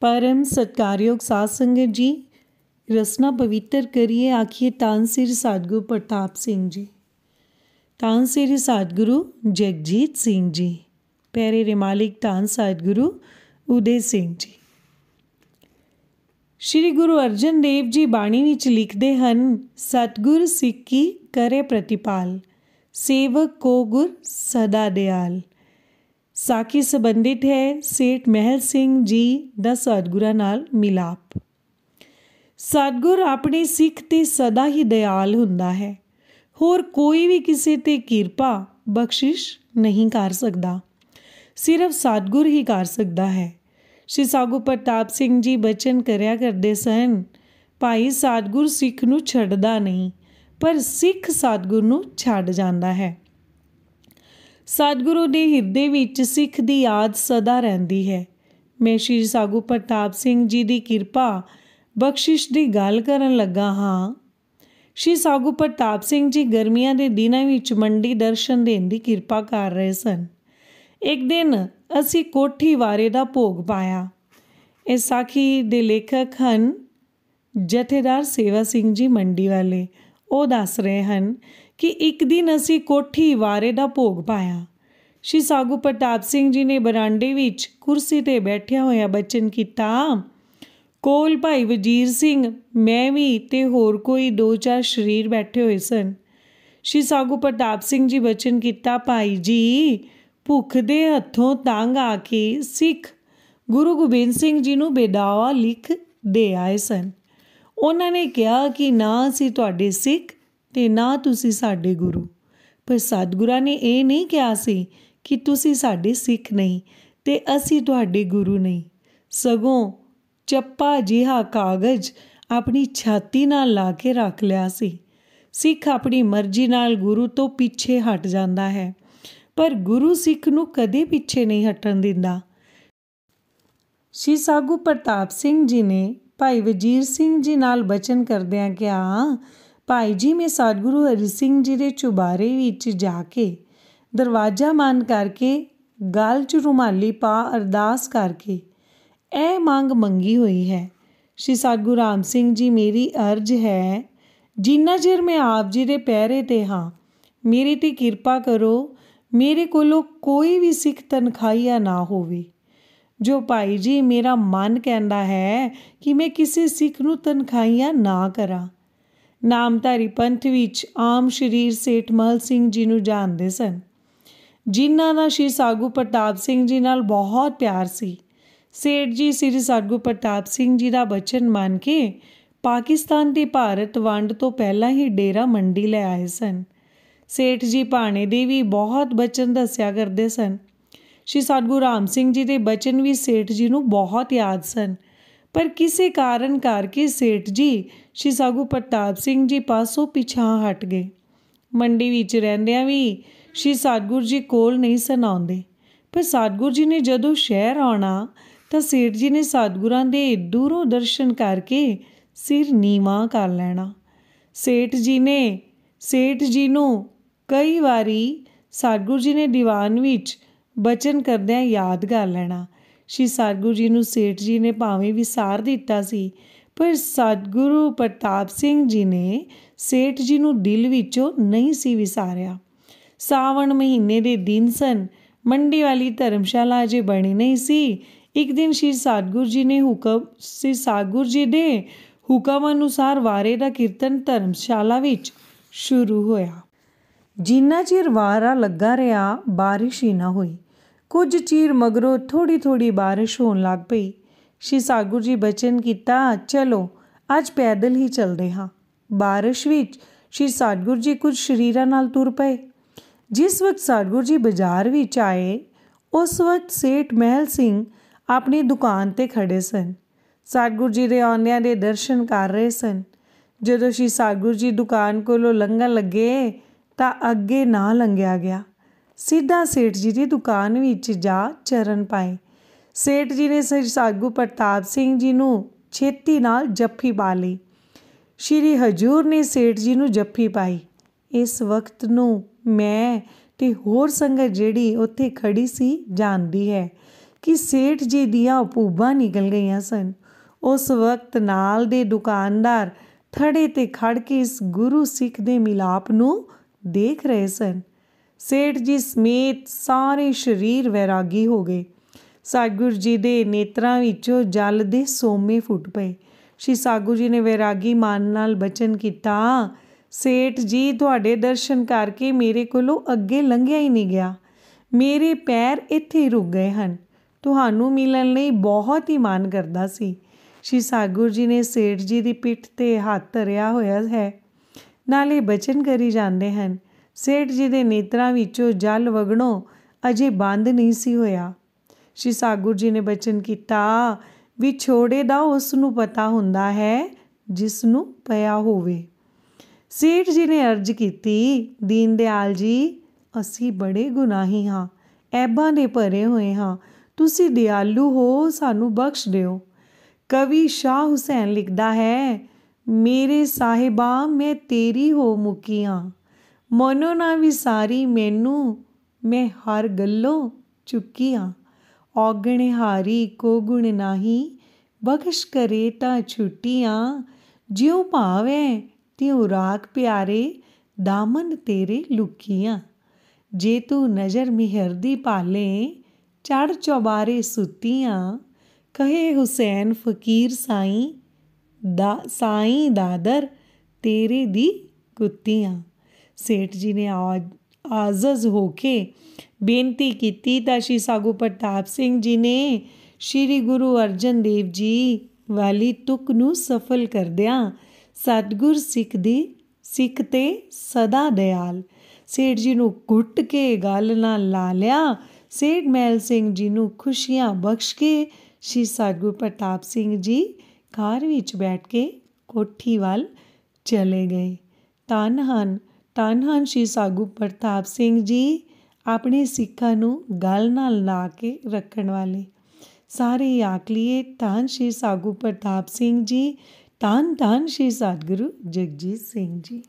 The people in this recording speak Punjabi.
ਪਰਮ ਸਤਕਾਰਯੋਗ ਸਾਧ ਸੰਗਤ ਜੀ ਰਸਨਾ ਪਵਿੱਤਰ ਕਰੀਏ ਆਖੀਏ ਤਾਂ ਸਿਰ ਸਤਗੁਰੂ ਪ੍ਰਤਾਪ ਸਿੰਘ ਜੀ ਤਾਂ ਸਿਰ ਸਤਗੁਰੂ ਜਗਜੀਤ ਸਿੰਘ ਜੀ ਪੈਰੇ ਰਿਮਾਲਿਕ ਮਾਲਿਕ ਤਾਂ ਸਤਗੁਰੂ ਉਦੇ ਸਿੰਘ ਜੀ ਸ਼੍ਰੀ ਗੁਰੂ ਅਰਜਨ ਦੇਵ ਜੀ ਬਾਣੀ ਵਿੱਚ ਲਿਖਦੇ ਹਨ ਸਤਗੁਰ ਸਿੱਖੀ ਕਰੇ ਪ੍ਰਤੀਪਾਲ ਸੇਵਕ ਕੋ ਗੁਰ ਸਦਾ ਦਿਆਲ ਸਾਕੀ ਸੰਬੰਧਿਤ ਹੈ ਸੇਠ ਮਹਿਲ ਸਿੰਘ ਜੀ ਦਾ ਸਤਗੁਰਾਂ ਨਾਲ ਮਿਲਾਪ ਸਤਗੁਰ ਆਪਣੇ ਸਿੱਖ ਤੇ ਸਦਾ ਹੀ ਦਿਆਲ ਹੁੰਦਾ ਹੈ ਹੋਰ ਕੋਈ ਵੀ ਕਿਸੇ ਤੇ ਕਿਰਪਾ ਬਖਸ਼ਿਸ਼ ਨਹੀਂ ਕਰ ਸਕਦਾ ਸਿਰਫ ਸਤਗੁਰ ਹੀ ਕਰ ਸਕਦਾ ਹੈ ਸ਼੍ਰੀ ਸਾਗੂ ਪ੍ਰਤਾਪ ਸਿੰਘ ਜੀ ਬਚਨ ਕਰਿਆ ਕਰਦੇ ਸਨ ਭਾਈ ਸਤਗੁਰ ਸਿੱਖ ਨੂੰ ਛੱਡਦਾ ਨਹੀਂ ਪਰ ਸਿੱਖ ਸਤਗੁਰ ਨੂੰ ਛੱਡ ਜਾਂਦਾ ਹੈ ਸਤਿਗੁਰੂ ਦੇ ਹਿਰਦੇ ਵਿੱਚ ਸਿੱਖ ਦੀ ਯਾਦ ਸਦਾ ਰਹਿੰਦੀ ਹੈ ਮੈਂ ਸ਼੍ਰੀ ਸਾਗੂ ਪ੍ਰਤਾਪ ਸਿੰਘ ਜੀ ਦੀ ਕਿਰਪਾ ਬਖਸ਼ਿਸ਼ ਦੀ ਗੱਲ ਕਰਨ ਲੱਗਾ ਹਾਂ ਸ਼੍ਰੀ ਸਾਗੂ ਪ੍ਰਤਾਪ ਸਿੰਘ ਜੀ ਗਰਮੀਆਂ ਦੇ ਦਿਨਾਂ ਵਿੱਚ ਮੰਡੀ ਦਰਸ਼ਨ ਦੇਣ ਦੀ ਕਿਰਪਾ ਕਰ ਰਹੇ ਸਨ ਇੱਕ ਦਿਨ ਅਸੀਂ ਕੋਠੀ ਵਾਰੇ ਦਾ ਭੋਗ ਪਾਇਆ ਇਹ ਸਾਖੀ ਦੇ ਲੇਖਕ ਹਨ ਜਥੇਦਾਰ ਸੇਵਾ ਸਿੰਘ ਜੀ ਮੰਡੀ ਵਾਲੇ ਉਹ ਦੱਸ ਰਹੇ ਹਨ ਕਿ ਇੱਕ ਦਿਨ ਅਸੀਂ ਕੋਠੀ ਵਾਰੇ ਦਾ ਭੋਗ ਪਾਇਆ ਸ਼੍ਰੀ ਸਾਗੂ ਪ੍ਰਤਾਪ ਸਿੰਘ ਜੀ ਨੇ ਬਰਾਂਡੇ ਵਿੱਚ ਕੁਰਸੀ ਤੇ ਬੈਠਿਆ ਹੋਇਆ ਬਚਨ ਕੀਤਾ ਕੋਲ ਭਾਈ ਵਜੀਰ ਸਿੰਘ ਮੈਂ ਵੀ ਤੇ ਹੋਰ ਕੋਈ ਦੋ ਚਾਰ ਸ਼ਰੀਰ ਬੈਠੇ ਹੋਏ ਸਨ ਸ਼੍ਰੀ ਸਾਗੂ ਪ੍ਰਤਾਪ ਸਿੰਘ ਜੀ ਬਚਨ ਕੀਤਾ ਭਾਈ ਜੀ ਭੁੱਖ ਦੇ ਹੱਥੋਂ ਤੰਗ ਆ ਕੇ ਸਿੱਖ ਗੁਰੂ ਗੋਬਿੰਦ ਸਿੰਘ ਜੀ ਨੂੰ ਬੇਦਾਵਾ ਲਿਖ ਦੇ ਆਏ ਸਨ ਉਹਨਾਂ ਨੇ ਕਿਹਾ ਕਿ ਨਾ ਸੀ ਤੁਹਾਡੇ ਸਿੱਖ ਤੇ ਨਾ ਤੁਸੀਂ ਸਾਡੇ ਗੁਰੂ ਪਰ ਸਤਿਗੁਰਾਂ ਨੇ ਇਹ ਨਹੀਂ ਕਿਹਾ ਸੀ ਕਿ ਤੁਸੀਂ ਸਾਡੇ ਸਿੱਖ ਨਹੀਂ ਤੇ ਅਸੀਂ ਤੁਹਾਡੇ ਗੁਰੂ ਨਹੀਂ ਸਗੋਂ ਚੱਪਾ ਜਿਹਾ ਕਾਗਜ਼ ਆਪਣੀ ਛਾਤੀ ਨਾਲ ਲਾ ਕੇ ਰੱਖ ਲਿਆ ਸੀ ਸਿੱਖ ਆਪਣੀ ਮਰਜ਼ੀ ਨਾਲ ਗੁਰੂ ਤੋਂ ਪਿੱਛੇ ਹਟ ਜਾਂਦਾ ਹੈ ਪਰ ਗੁਰੂ ਸਿੱਖ ਨੂੰ ਕਦੇ ਪਿੱਛੇ ਨਹੀਂ ਹਟਣ ਦਿੰਦਾ ਸ਼੍ਰੀ ਸਾਗੂ ਪ੍ਰਤਾਪ ਸਿੰਘ ਜੀ ਨੇ ਭਾਈ ਵਜੀਰ ਸਿੰਘ ਜੀ ਨਾਲ ਬਚਨ ਕਰਦਿਆਂ ਕਿਹਾ ਭਾਈ ਜੀ ਮੈਂ ਸਤਿਗੁਰੂ ਹਰੀ ਸਿੰਘ ਜੀ ਦੇ ਚੁਬਾਰੇ ਵਿੱਚ ਜਾ ਕੇ ਦਰਵਾਜ਼ਾ ਮੰਨ ਕਰਕੇ ਗਲ 'ਚ ਰੁਮਾਲੀ ਪਾ ਅਰਦਾਸ ਕਰਕੇ ਇਹ ਮੰਗ ਮੰਗੀ ਹੋਈ ਹੈ ਸ਼੍ਰੀ ਸਤਿਗੁਰੂ ਰਾਮ ਸਿੰਘ ਜੀ ਮੇਰੀ ਅਰਜ਼ ਹੈ ਜਿੰਨਾ ਜਰ ਮੈਂ ਆਪ ਜੀ ਦੇ ਪੈਰੇ ਤੇ ਹਾਂ ਮੇਰੀ ਤੇ ਕਿਰਪਾ ਕਰੋ ਮੇਰੇ ਕੋਲੋਂ ਕੋਈ ਵੀ ਸਿੱਖ ਤਨਖਾਈਆ ਨਾ ਹੋਵੇ ਜੋ ਭਾਈ ਜੀ ਮੇਰਾ ਮਨ ਕਹਿੰਦਾ ਹੈ ਕਿ ਮੈਂ ਕਿਸੇ ਸਿੱਖ ਨੂੰ ਤਨਖਾਈਆਂ ਨਾ ਕਰਾਂ ਨਾਮਧਾਰੀ ਪੰਥ ਵਿੱਚ ਆਮ ਸ਼ਰੀਰ ਸੇਠ ਮਲ ਸਿੰਘ ਜੀ ਨੂੰ ਜਾਣਦੇ ਸਨ ਜਿਨ੍ਹਾਂ ਦਾ ਸ਼੍ਰੀ ਸਾਗੂ ਪ੍ਰਤਾਪ ਸਿੰਘ ਜੀ ਨਾਲ ਬਹੁਤ ਪਿਆਰ ਸੀ ਸੇਠ ਜੀ ਸ੍ਰੀ ਸਾਗੂ ਪ੍ਰਤਾਪ ਸਿੰਘ ਜੀ ਦਾ ਬਚਨ ਮੰਨ ਕੇ ਪਾਕਿਸਤਾਨ ਦੇ ਭਾਰਤ ਵੰਡ ਤੋਂ ਪਹਿਲਾਂ ਹੀ ਡੇਰਾ ਮੰਡੀ ਲੈ ਆਏ ਸਨ ਸੇਠ ਜੀ ਭਾਣੇ ਦੇ ਵੀ ਬਹੁਤ ਬਚਨ ਦੱਸਿਆ ਕਰਦੇ ਸਨ ਸ਼੍ਰੀ ਸਾਗੂ ਰਾਮ ਸਿੰਘ ਜੀ ਦੇ ਬਚਨ ਵੀ ਸੇਠ ਜੀ ਨੂੰ ਬਹੁਤ ਯਾਦ ਸਨ ਪਰ ਕਿਸੇ ਕਾਰਨ ਕਰਕੇ ਸੇਠ ਜੀ ਸ਼੍ਰੀ ਸਾਗੂ ਪ੍ਰਤਾਪ ਸਿੰਘ ਜੀ ਪਾਸੋਂ ਪਿਛਾਂ ਹਟ ਗਏ ਮੰਡੀ ਵਿੱਚ ਰਹਿੰਦਿਆਂ ਵੀ ਸ਼੍ਰੀ ਸਾਧਗੁਰ ਜੀ ਕੋਲ ਨਹੀਂ ਸੁਣਾਉਂਦੇ ਪਰ ਸਾਧਗੁਰ ਜੀ ਨੇ ਜਦੋਂ ਸ਼ਹਿਰ ਆਉਣਾ ਤਾਂ ਸੇਠ ਜੀ ਨੇ ਸਾਧਗੁਰਾਂ ਦੇ ਦੂਰੋਂ ਦਰਸ਼ਨ ਕਰਕੇ ਸਿਰ ਨੀਵਾ ਕਰ ਲੈਣਾ ਸੇਠ ਜੀ ਨੇ ਸੇਠ ਜੀ ਨੂੰ ਕਈ ਵਾਰੀ ਸਾਧਗੁਰ ਜੀ ਨੇ ਦੀਵਾਨ ਵਿੱਚ ਬਚਨ ਕਰਦਿਆਂ ਯਾਦ ਕਰ ਲੈਣਾ ਸ਼੍ਰੀ ਸਤਗੁਰੂ ਜੀ ਨੂੰ ਸੇਠ ਜੀ ਨੇ ਭਾਵੇਂ ਵਿਸਾਰ ਦਿੱਤਾ ਸੀ ਪਰ ਸਤਗੁਰੂ ਪ੍ਰਤਾਪ ਸਿੰਘ ਜੀ ਨੇ ਸੇਠ ਜੀ ਨੂੰ ਦਿਲ ਵਿੱਚੋਂ ਨਹੀਂ ਸੀ ਵਿਸਾਰਿਆ ਸਾਵਣ ਮਹੀਨੇ ਦੇ ਦਿਨ ਸਨ ਮੰਡੀ ਵਾਲੀ ਧਰਮਸ਼ਾਲਾ ਜੇ ਬਣੀ ਨਹੀਂ ਸੀ ਇੱਕ ਦਿਨ ਸ਼੍ਰੀ ਸਤਗੁਰ ਜੀ ਨੇ ਹੁਕਮ ਸ਼੍ਰੀ ਸਤਗੁਰ ਜੀ ਦੇ ਹੁਕਮ ਅਨੁਸਾਰ ਵਾਰੇ ਦਾ ਕੀਰਤਨ ਧਰਮਸ਼ਾਲਾ ਵਿੱਚ ਸ਼ੁਰੂ ਹੋਇਆ ਜਿੰਨਾ ਚਿਰ ਵਾਰਾ ਲੱਗਾ ਰਿਹਾ ਬਾਰਿਸ਼ ਹੀ ਨਾ ਹੋਈ ਕੁਝ ਚੀਰ ਮਗਰੋਂ ਥੋੜੀ ਥੋੜੀ ਬਾਰਿਸ਼ ਹੋਣ ਲੱਗ ਪਈ ਸ਼੍ਰੀ ਸਾਗੁਰ ਜੀ ਬਚਨ ਕੀਤਾ ਚਲੋ ਅੱਜ ਪੈਦਲ ਹੀ ਚੱਲਦੇ ਹਾਂ ਬਾਰਿਸ਼ ਵਿੱਚ ਸ਼੍ਰੀ ਸਾਗੁਰ ਜੀ ਕੁਝ ਸ਼ਰੀਰਾਂ ਨਾਲ ਤੁਰ ਪਏ ਜਿਸ ਵਕਤ ਸਾਗੁਰ ਜੀ ਬਾਜ਼ਾਰ ਵਿੱਚ ਆਏ ਉਸ ਵਕਤ ਸੇਠ ਮਹਿਲ ਸਿੰਘ ਆਪਣੀ ਦੁਕਾਨ ਤੇ ਖੜੇ ਸਨ ਸਾਗੁਰ ਜੀ ਦੇ ਆਉਣਿਆਂ ਦੇ ਦਰਸ਼ਨ ਕਰ ਰਹੇ ਸਨ ਜਦੋਂ ਸ਼੍ਰੀ ਸਾਗੁਰ ਜੀ ਦੁਕਾਨ ਕੋਲੋਂ ਲੰਘਣ ਲੱਗੇ ਤਾਂ ਅੱਗੇ ਨਾ ਲੰਘਿਆ ਗਿਆ ਸਿੱਧਾ ਸੇਠ ਜੀ ਦੀ ਦੁਕਾਨ ਵਿੱਚ ਜਾ ਚਰਨ ਪਾਏ ਸੇਠ ਜੀ ਨੇ ਸਾਗੂ ਪ੍ਰਤਾਪ ਸਿੰਘ ਜੀ ਨੂੰ ਛੇਤੀ ਨਾਲ ਜੱਫੀ ਪਾ ਲਈ ਸ਼੍ਰੀ ਹਜੂਰ ਨੇ ਸੇਠ ਜੀ ਨੂੰ ਜੱਫੀ ਪਾਈ ਇਸ ਵਕਤ ਨੂੰ ਮੈਂ ਤੇ ਹੋਰ ਸੰਗਤ ਜਿਹੜੀ ਉੱਥੇ ਖੜੀ ਸੀ ਜਾਣਦੀ ਹੈ ਕਿ ਸੇਠ ਜੀ ਦੀਆਂ ਉਪੂਬਾਂ ਨਿਕਲ ਗਈਆਂ ਸਨ ਉਸ ਵਕਤ ਨਾਲ ਦੇ ਦੁਕਾਨਦਾਰ ਥੜੇ ਤੇ ਖੜ ਕੇ ਇਸ ਗੁਰੂ ਸਿੱਖ ਦੇ ਮਿਲਾਪ ਨੂੰ ਦੇਖ ਰਹੇ ਸਨ ਸੇਠ ਜੀ ਸਮੇਤ ਸਾਰੇ ਸਰੀਰ ਵੈਰਾਗੀ ਹੋ ਗਏ ਸਾਗੁਰ ਜੀ ਦੇ ਨੇਤਰਾਂ ਵਿੱਚੋਂ ਜਲ ਦੇ ਸੋਮੇ ਫੁੱਟ ਪਏ ਸ਼੍ਰੀ ਸਾਗੁਰ ਜੀ ਨੇ ਵੈਰਾਗੀ ਮਾਨ ਨਾਲ ਬਚਨ ਕੀਤਾ ਸੇਠ ਜੀ ਤੁਹਾਡੇ ਦਰਸ਼ਨ ਕਰਕੇ ਮੇਰੇ ਕੋਲੋਂ ਅੱਗੇ ਲੰਘਿਆ ਹੀ ਨਹੀਂ ਗਿਆ ਮੇਰੇ ਪੈਰ ਇੱਥੇ ਰੁਕ ਗਏ ਹਨ ਤੁਹਾਨੂੰ ਮਿਲਣ ਲਈ ਬਹੁਤ ਹੀ ਮਾਨ ਕਰਦਾ ਸੀ ਸ਼੍ਰੀ ਸਾਗੁਰ ਜੀ ਨੇ ਸੇਠ ਜੀ ਦੀ ਪਿੱਠ ਤੇ ਹੱਥ ਧਰਿਆ ਹੋਇਆ ਹੈ ਨਾਲੇ ਬਚਨ ਕਰੀ ਜਾਂਦੇ ਹਨ ਸੇਠ ਜੀ ਦੇ ਨੇਤਰਾਂ ਵਿੱਚੋਂ ਜਲ ਵਗਣੋਂ ਅਜੇ ਬੰਦ ਨਹੀਂ ਸੀ ਹੋਇਆ ਸ਼੍ਰੀ ਸਾਗੁਰ ਜੀ ਨੇ ਬਚਨ ਕੀਤਾ ਵਿਛੋੜੇ ਦਾ ਉਸ ਨੂੰ ਪਤਾ ਹੁੰਦਾ ਹੈ ਜਿਸ ਨੂੰ ਪਿਆ ਹੋਵੇ ਸੇਠ ਜੀ ਨੇ ਅਰਜ ਕੀਤੀ ਦੀਨ ਦਿਆਲ ਜੀ ਅਸੀਂ ਬੜੇ ਗੁਨਾਹੀ ਹਾਂ ਐਬਾਂ ਦੇ ਭਰੇ ਹੋਏ ਹਾਂ ਤੁਸੀਂ ਦਿਆਲੂ ਹੋ ਸਾਨੂੰ ਬਖਸ਼ ਦਿਓ ਕਵੀ ਸ਼ਾਹ ਹੁਸੈਨ ਲਿਖਦਾ ਹੈ ਮੇਰੇ ਸਾਹਿਬਾ ਮੈਂ ਤੇਰੀ ਹੋ ਮੁਕੀਆਂ ਮਨੋ ਨਾ ਵਿਸਾਰੀ ਮੈਨੂੰ ਮੈਂ ਹਰ ਗੱਲੋਂ ਆ ਔਗਣ ਹਾਰੀ ਕੋ ਗੁਣ ਨਾਹੀ ਬਖਸ਼ ਕਰੇ ਤਾਂ ਛੁੱਟੀਆਂ ਜਿਉ ਭਾਵੇਂ ਤਿਉ ਰਾਗ ਪਿਆਰੇ ਦਾਮਨ ਤੇਰੇ ਲੁਕੀਆਂ ਜੇ ਤੂੰ ਨਜ਼ਰ ਮਿਹਰ ਦੀ ਪਾਲੇ ਚੜ ਚੋਬਾਰੇ ਸੁੱਤੀਆਂ ਕਹੇ ਹੁਸੈਨ ਫਕੀਰ ਸਾਈਂ ਦਾ ਸਾਈਂ ਦਾਦਰ ਤੇਰੇ ਦੀ ਕੁੱਤੀਆਂ ਸੇਠ ਜੀ ਨੇ ਆਜ਼ਜ਼ ਹੋ ਕੇ ਬੇਨਤੀ ਕੀਤੀ ਤਾਂ ਸ਼੍ਰੀ ਸਾਗੂ ਪ੍ਰਤਾਪ ਸਿੰਘ ਜੀ ਨੇ ਸ਼੍ਰੀ ਗੁਰੂ ਅਰਜਨ ਦੇਵ ਜੀ ਵਾਲੀ ਤੁਕ ਨੂੰ ਸਫਲ ਕਰਦਿਆਂ ਸਤਗੁਰ ਸਿੱਖ ਦੀ ਸਿੱਖ ਤੇ ਸਦਾ ਦਿਆਲ ਸੇਠ ਜੀ ਨੂੰ ਘੁੱਟ ਕੇ ਗੱਲ ਨਾਲ ਲਾ ਲਿਆ ਸੇਠ ਮਹਿਲ ਸਿੰਘ ਜੀ ਨੂੰ ਖੁਸ਼ੀਆਂ ਬਖਸ਼ ਕੇ ਸ਼੍ਰੀ ਸਾਗੂ ਪ੍ਰਤਾਪ ਸਿੰਘ ਜੀ ਘਰ ਵਿੱਚ ਬੈਠ ਕੇ ਕੋਠੀ ਵੱਲ ਚਲੇ ਗਏ ਹਨ ਤਨਹਨ ਸ਼੍ਰੀ ਸਾਗੂ ਪ੍ਰਤਾਪ ਸਿੰਘ ਜੀ ਆਪਣੇ ਸਿੱਖਾਂ ਨੂੰ ਗਲ ਨਾਲ ਲਾ ਕੇ ਰੱਖਣ ਵਾਲੇ ਸਾਰੇ ਆਖ ਲਈਏ ਧੰਨ ਸ਼੍ਰੀ ਸਾਗੂ ਪ੍ਰਤਾਪ ਸਿੰਘ ਜੀ ਧੰਨ ਧੰਨ ਸ਼੍ਰੀ ਸਤਿਗੁਰੂ ਜਗਜੀਤ ਸਿੰਘ ਜੀ